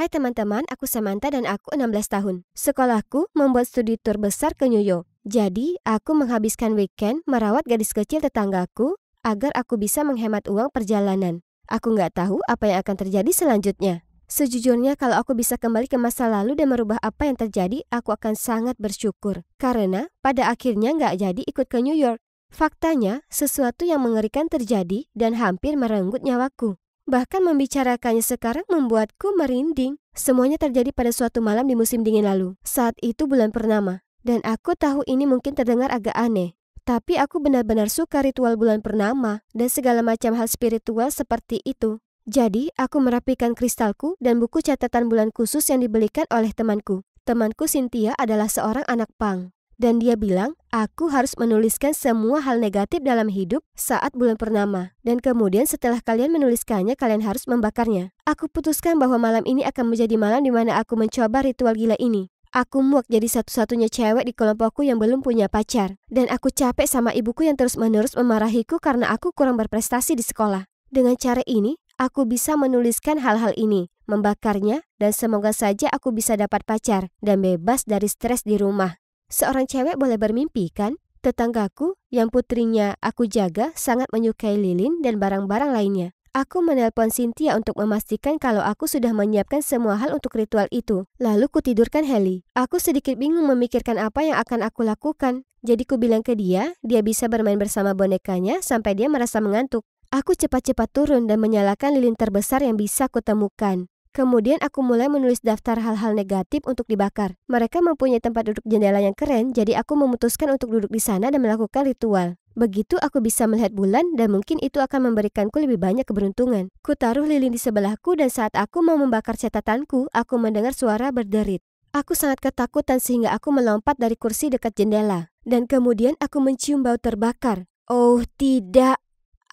Hai teman-teman, aku Samantha dan aku 16 tahun. Sekolahku membuat studi tour besar ke New York. Jadi, aku menghabiskan weekend merawat gadis kecil tetanggaku agar aku bisa menghemat uang perjalanan. Aku nggak tahu apa yang akan terjadi selanjutnya. Sejujurnya, kalau aku bisa kembali ke masa lalu dan merubah apa yang terjadi, aku akan sangat bersyukur. Karena pada akhirnya nggak jadi ikut ke New York. Faktanya, sesuatu yang mengerikan terjadi dan hampir merenggut nyawaku. Bahkan membicarakannya sekarang membuatku merinding. Semuanya terjadi pada suatu malam di musim dingin lalu. Saat itu bulan purnama. Dan aku tahu ini mungkin terdengar agak aneh. Tapi aku benar-benar suka ritual bulan purnama dan segala macam hal spiritual seperti itu. Jadi, aku merapikan kristalku dan buku catatan bulan khusus yang dibelikan oleh temanku. Temanku Cynthia adalah seorang anak pang. Dan dia bilang, aku harus menuliskan semua hal negatif dalam hidup saat bulan purnama. Dan kemudian setelah kalian menuliskannya, kalian harus membakarnya. Aku putuskan bahwa malam ini akan menjadi malam di mana aku mencoba ritual gila ini. Aku muak jadi satu-satunya cewek di kelompokku yang belum punya pacar. Dan aku capek sama ibuku yang terus-menerus memarahiku karena aku kurang berprestasi di sekolah. Dengan cara ini, aku bisa menuliskan hal-hal ini, membakarnya, dan semoga saja aku bisa dapat pacar dan bebas dari stres di rumah. Seorang cewek boleh bermimpi, kan? Tetanggaku yang putrinya aku jaga sangat menyukai lilin dan barang-barang lainnya. Aku menelpon Cynthia untuk memastikan kalau aku sudah menyiapkan semua hal untuk ritual itu. Lalu kutidurkan Heli. Aku sedikit bingung memikirkan apa yang akan aku lakukan. Jadi ku bilang ke dia, dia bisa bermain bersama bonekanya sampai dia merasa mengantuk. Aku cepat-cepat turun dan menyalakan lilin terbesar yang bisa kutemukan. Kemudian aku mulai menulis daftar hal-hal negatif untuk dibakar. Mereka mempunyai tempat duduk jendela yang keren, jadi aku memutuskan untuk duduk di sana dan melakukan ritual. Begitu aku bisa melihat bulan dan mungkin itu akan memberikanku lebih banyak keberuntungan. Ku taruh lilin di sebelahku dan saat aku mau membakar catatanku, aku mendengar suara berderit. Aku sangat ketakutan sehingga aku melompat dari kursi dekat jendela. Dan kemudian aku mencium bau terbakar. Oh tidak,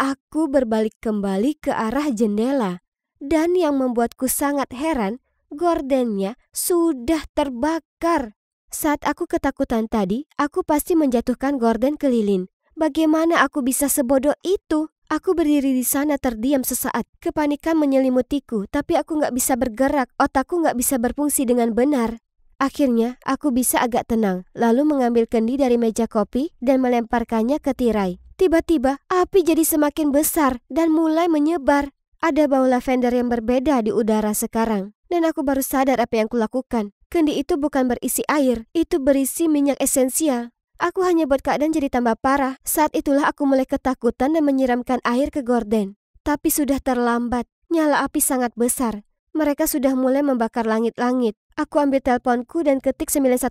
aku berbalik kembali ke arah jendela. Dan yang membuatku sangat heran, gordennya sudah terbakar. Saat aku ketakutan tadi, aku pasti menjatuhkan gorden ke lilin. Bagaimana aku bisa sebodoh itu? Aku berdiri di sana terdiam sesaat. Kepanikan menyelimutiku, tapi aku nggak bisa bergerak. Otakku nggak bisa berfungsi dengan benar. Akhirnya, aku bisa agak tenang, lalu mengambil kendi dari meja kopi dan melemparkannya ke tirai. Tiba-tiba, api jadi semakin besar dan mulai menyebar. Ada bau lavender yang berbeda di udara sekarang. Dan aku baru sadar apa yang kulakukan. Kendi itu bukan berisi air, itu berisi minyak esensial. Aku hanya buat keadaan jadi tambah parah. Saat itulah aku mulai ketakutan dan menyiramkan air ke gorden. Tapi sudah terlambat. Nyala api sangat besar. Mereka sudah mulai membakar langit-langit. Aku ambil teleponku dan ketik 911.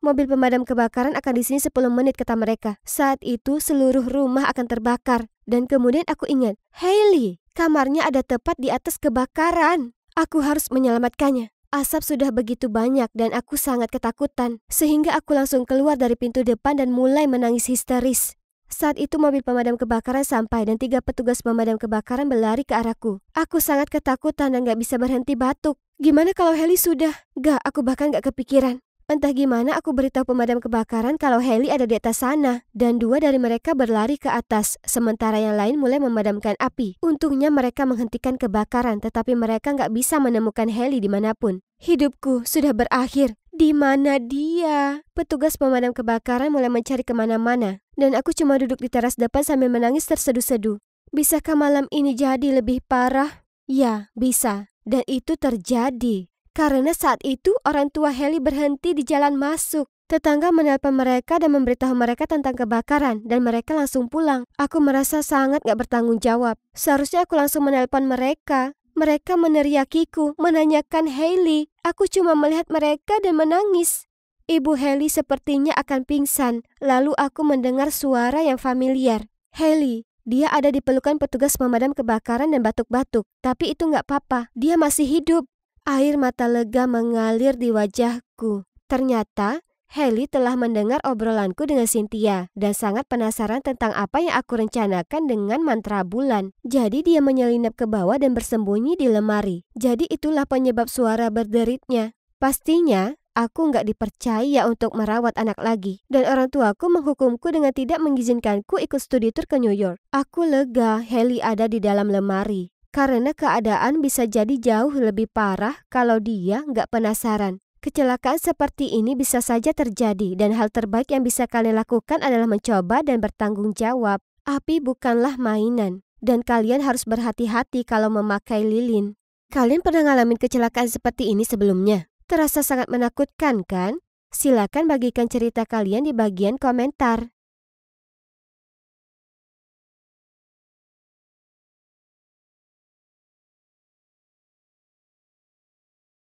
Mobil pemadam kebakaran akan di sini 10 menit kata mereka. Saat itu seluruh rumah akan terbakar. Dan kemudian aku ingat, Hailey, kamarnya ada tepat di atas kebakaran. Aku harus menyelamatkannya. Asap sudah begitu banyak dan aku sangat ketakutan. Sehingga aku langsung keluar dari pintu depan dan mulai menangis histeris. Saat itu mobil pemadam kebakaran sampai dan tiga petugas pemadam kebakaran berlari ke arahku. Aku sangat ketakutan dan gak bisa berhenti batuk. Gimana kalau Heli sudah? Gak, aku bahkan gak kepikiran. Entah gimana aku beritahu pemadam kebakaran kalau Heli ada di atas sana. Dan dua dari mereka berlari ke atas, sementara yang lain mulai memadamkan api. Untungnya mereka menghentikan kebakaran, tetapi mereka nggak bisa menemukan Heli dimanapun. Hidupku sudah berakhir. Di mana dia? Petugas pemadam kebakaran mulai mencari kemana-mana, dan aku cuma duduk di teras depan sambil menangis terseduh-seduh. Bisakah malam ini jadi lebih parah? Ya, bisa. Dan itu terjadi. Karena saat itu orang tua Heli berhenti di jalan masuk. Tetangga menelpon mereka dan memberitahu mereka tentang kebakaran, dan mereka langsung pulang. Aku merasa sangat gak bertanggung jawab. Seharusnya aku langsung menelpon mereka. Mereka meneriakiku, menanyakan Hailey. Aku cuma melihat mereka dan menangis. Ibu Hailey sepertinya akan pingsan, lalu aku mendengar suara yang familiar. Hailey, dia ada di pelukan petugas pemadam kebakaran dan batuk-batuk. Tapi itu nggak apa-apa, dia masih hidup. Air mata lega mengalir di wajahku. Ternyata, Heli telah mendengar obrolanku dengan Cynthia dan sangat penasaran tentang apa yang aku rencanakan dengan mantra bulan. Jadi dia menyelinap ke bawah dan bersembunyi di lemari. Jadi itulah penyebab suara berderitnya. Pastinya, aku nggak dipercaya untuk merawat anak lagi. Dan orang tuaku menghukumku dengan tidak mengizinkanku ikut studi tur ke New York. Aku lega Heli ada di dalam lemari. Karena keadaan bisa jadi jauh lebih parah kalau dia nggak penasaran. Kecelakaan seperti ini bisa saja terjadi dan hal terbaik yang bisa kalian lakukan adalah mencoba dan bertanggung jawab. Api bukanlah mainan dan kalian harus berhati-hati kalau memakai lilin. Kalian pernah ngalamin kecelakaan seperti ini sebelumnya? Terasa sangat menakutkan kan? Silakan bagikan cerita kalian di bagian komentar.